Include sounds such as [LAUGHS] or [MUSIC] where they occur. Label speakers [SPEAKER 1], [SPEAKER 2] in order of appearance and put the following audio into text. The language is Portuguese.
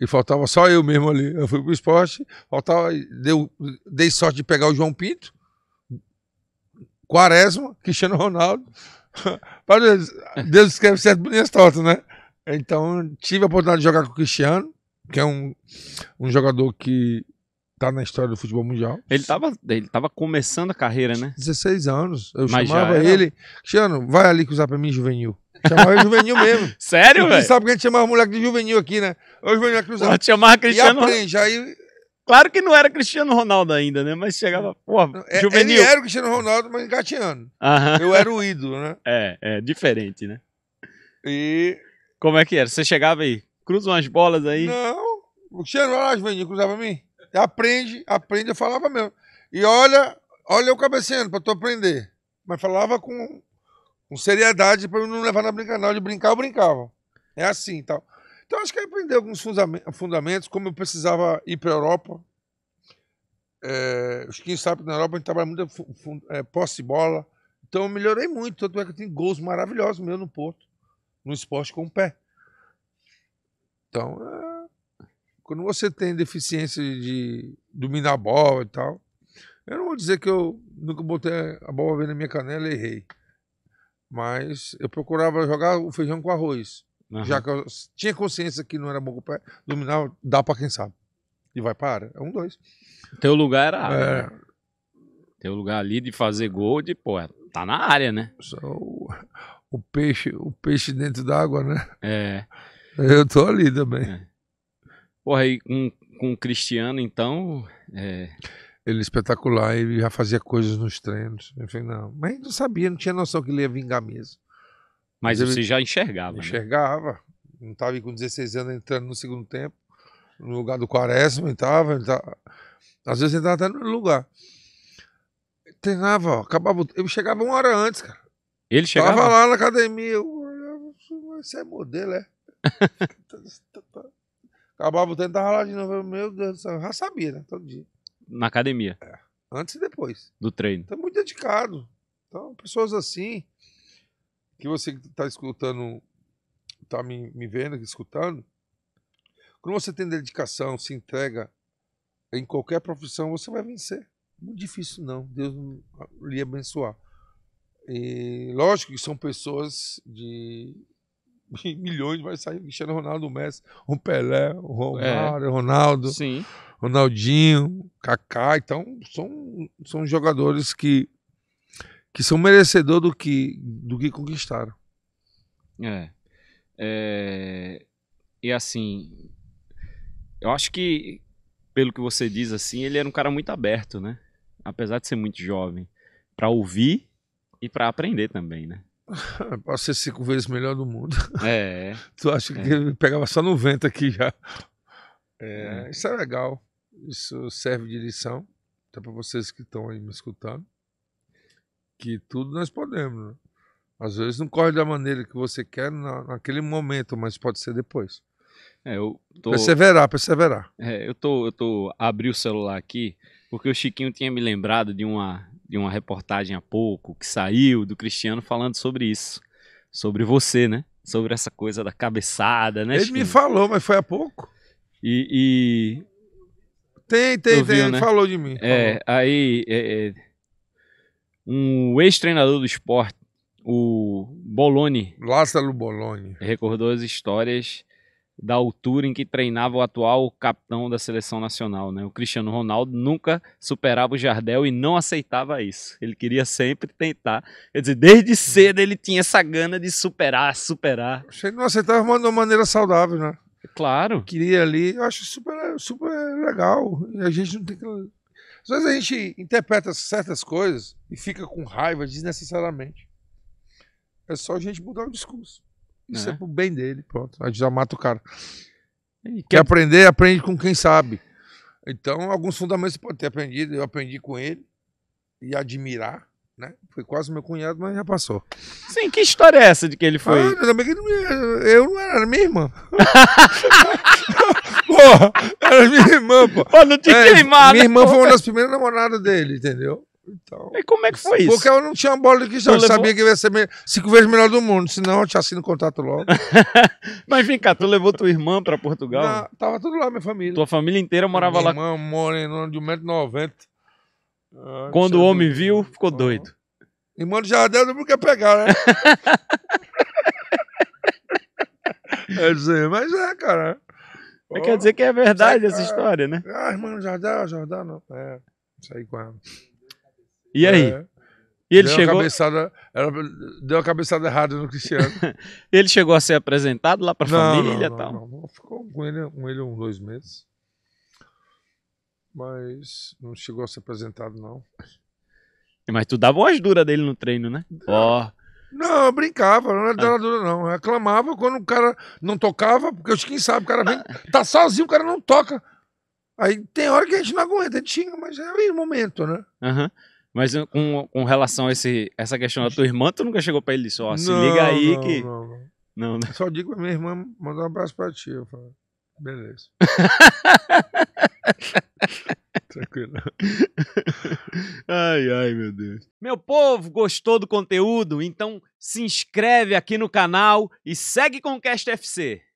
[SPEAKER 1] E faltava só eu mesmo ali. Eu fui pro esporte, faltava, deu, dei sorte de pegar o João Pinto, Quaresma, Cristiano Ronaldo. [LAUGHS] Deus escreve certo bonitas tortas, né? Então, tive a oportunidade de jogar com o Cristiano, que é um, um jogador que tá na história do futebol mundial.
[SPEAKER 2] Ele tava, ele
[SPEAKER 1] tava começando a carreira, né? 16 anos. Eu Mas chamava ele, Cristiano, vai ali cruzar pra mim juvenil. Chamava ele juvenil mesmo. [LAUGHS] Sério, velho? sabe que a gente chamava o moleque de juvenil aqui, né? Hoje o moleque cruzado. Nós chamava Cristiano aprende, aí... Claro que não era Cristiano Ronaldo ainda, né? Mas chegava, porra, é, juvenil. Ele era o Cristiano Ronaldo, mas engateando. Aham. Eu era
[SPEAKER 2] o ídolo, né? [LAUGHS] É, é, diferente, né? E... Como é que era? Você chegava aí, cruza umas bolas aí?
[SPEAKER 1] Não, o Cristiano Ronaldo juvenil, cruzava pra mim. Aprende, aprende, eu falava mesmo. E olha, olha eu cabeceando pra tu aprender. Mas falava com com seriedade para não levar na brincadeira. De brincar, eu brincava. É assim tal. Então acho que aprender alguns fundamentos, como eu precisava ir para a Europa. É, os sabem que na Europa, a gente trabalha muito é, posse bola. Então eu melhorei muito, tanto é que eu tenho gols maravilhosos meu no Porto, no esporte com o pé. Então, é, quando você tem deficiência de dominar a bola e tal, eu não vou dizer que eu nunca botei a bola na minha canela e errei. Mas eu procurava jogar o feijão com arroz. Uhum. Já que eu tinha consciência que não era bom com o pé, dominava, dá para quem sabe. E vai para a área. É um, dois.
[SPEAKER 2] Teu lugar era área. É... Né? Teu lugar ali de fazer gol, de, pô, é, tá na área, né? Só o,
[SPEAKER 1] o peixe, o peixe dentro d'água, né? É. Eu tô ali também. É. Porra, aí com, com o Cristiano, então. É ele espetacular e já fazia coisas nos treinos. Enfim, não. Mas não sabia, não tinha noção que ele ia vingar mesmo.
[SPEAKER 2] Mas, Mas você já enxergava.
[SPEAKER 1] Né? Enxergava. Né? Não estava com 16 anos entrando no segundo tempo, no lugar do Quaresma, estava. Entrava... Às vezes entrava até no lugar. Treinava, ó, acabava. Eu chegava uma hora antes, cara. Ele chegava? Tava lá na academia. Eu você é modelo, é? [LAUGHS] acabava o treino, tava lá de novo. Meu Deus do céu, já sabia, né? Todo dia
[SPEAKER 2] na academia. É.
[SPEAKER 1] Antes e depois. Do treino. Tá muito dedicado. Então, pessoas assim, que você que tá escutando, tá me, me vendo, escutando, quando você tem dedicação, se entrega em qualquer profissão, você vai vencer. Muito difícil não, Deus lhe abençoar. E lógico que são pessoas de [LAUGHS] milhões vai sair Cristiano Ronaldo, Messi, o Pelé, o é. Romário, é. Ronaldo, Sim. Ronaldinho, Kaká. Então, são, são jogadores que, que são merecedores do que, do que conquistaram.
[SPEAKER 2] É. é. E assim, eu acho que, pelo que você diz assim, ele era um cara muito aberto, né? Apesar de ser muito jovem, para ouvir e para aprender também, né?
[SPEAKER 1] [LAUGHS] Posso ser cinco vezes melhor do mundo. É. [LAUGHS] tu acha que ele é. pegava só 90 aqui já. É, é. Isso é legal. Isso serve de lição. Até para vocês que estão aí me escutando. Que tudo nós podemos. Né? Às vezes não corre da maneira que você quer na, naquele momento, mas pode ser depois. É, eu tô... Perseverar, perseverar.
[SPEAKER 2] É, eu tô, eu tô abri o celular aqui porque o Chiquinho tinha me lembrado de uma de uma reportagem há pouco que saiu do Cristiano falando sobre isso, sobre você, né? Sobre essa coisa da cabeçada, né? Ele Chico? me
[SPEAKER 1] falou, mas foi há pouco.
[SPEAKER 2] E. e... Tem, tem, tem. né? falou de mim. É, falou. aí. É, é, um ex-treinador do esporte, o Boloni. Lázaro Boloni. Recordou as histórias da altura em que treinava o atual capitão da seleção nacional. Né? O Cristiano Ronaldo nunca superava o Jardel e não aceitava isso. Ele queria sempre tentar. Quer dizer, desde cedo ele tinha essa gana de
[SPEAKER 1] superar, superar. Ele não aceitava de uma maneira saudável, né? Claro. Queria ali, eu acho super, super legal. A gente não tem que. Às vezes a gente interpreta certas coisas e fica com raiva desnecessariamente. É só a gente mudar o discurso. Isso é, é pro bem dele, pronto. A gente já mata o cara. E Quer aprender, aprende com quem sabe. Então, alguns fundamentos você pode ter aprendido, eu aprendi com ele e admirar, né? Foi quase meu cunhado, mas já passou. Sim, que história é essa de que ele foi? Ah, também eu não era, era minha irmã. [LAUGHS] porra, era minha irmã, pô. Pô, não te é, queimado. Minha né, irmã porra. foi uma das primeiras namoradas dele, entendeu? Então, e como é que foi isso? Porque eu não tinha uma bola de cristal. Eu sabia que ia ser cinco vezes melhor do mundo. Senão eu tinha assino o contrato logo. [LAUGHS] Mas vem cá, tu levou tua irmã pra Portugal? Não, tava tudo lá, minha família. Tua família inteira morava minha lá? Minha irmã mora de 1,90m. Ah, Quando é o homem
[SPEAKER 2] viu, ficou doido.
[SPEAKER 1] Irmão do Jardel não quer pegar, né? [LAUGHS] é dizer, mas é, cara. quer dizer que é verdade essa história, né? Ah, irmã do Jardel, Jardel não. É, aí com ela. E aí? É. E ele deu chegou. cabeçada, deu uma cabeçada errada no Cristiano. [LAUGHS] ele
[SPEAKER 2] chegou a ser apresentado lá para a família e tal?
[SPEAKER 1] Não, não, ficou com ele, com ele uns dois meses. Mas não chegou a ser apresentado, não.
[SPEAKER 2] Mas tu dava umas duras dele no treino, né? Ó. Oh.
[SPEAKER 1] Não, eu brincava, não era ah. dela dura, não. Eu reclamava quando o cara não tocava, porque quem sabe, o cara vem, tá sozinho, o cara não toca. Aí tem hora que a gente não aguenta, a gente xinga, mas é o momento, né? Uhum.
[SPEAKER 2] Mas eh, com, com relação a esse, essa questão da tua irmã, tu nunca chegou pra ele e disse, ó, se liga aí não, que. Não, não.
[SPEAKER 1] não, não. Né? Só digo pra minha irmã mandar um abraço pra ti. Eu falo, beleza. [LAUGHS] Tranquilo. Ai, ai, meu Deus.
[SPEAKER 2] Meu povo, gostou do conteúdo? Então se inscreve aqui no canal e segue Cast FC.